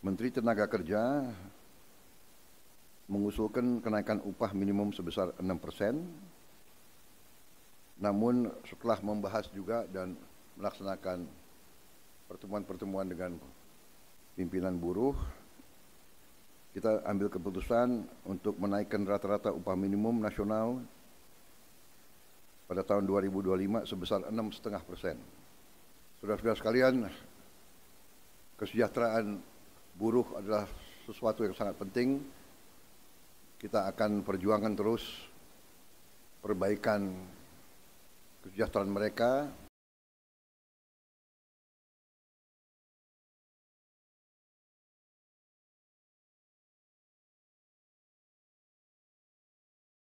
Menteri Tenaga Kerja mengusulkan kenaikan upah minimum sebesar 6 persen, namun setelah membahas juga dan melaksanakan pertemuan-pertemuan dengan pimpinan buruh, kita ambil keputusan untuk menaikkan rata-rata upah minimum nasional pada tahun 2025 sebesar 6,5 persen. Saudara-saudara sekalian, kesejahteraan buruh adalah sesuatu yang sangat penting. Kita akan perjuangkan terus perbaikan kesejahteraan mereka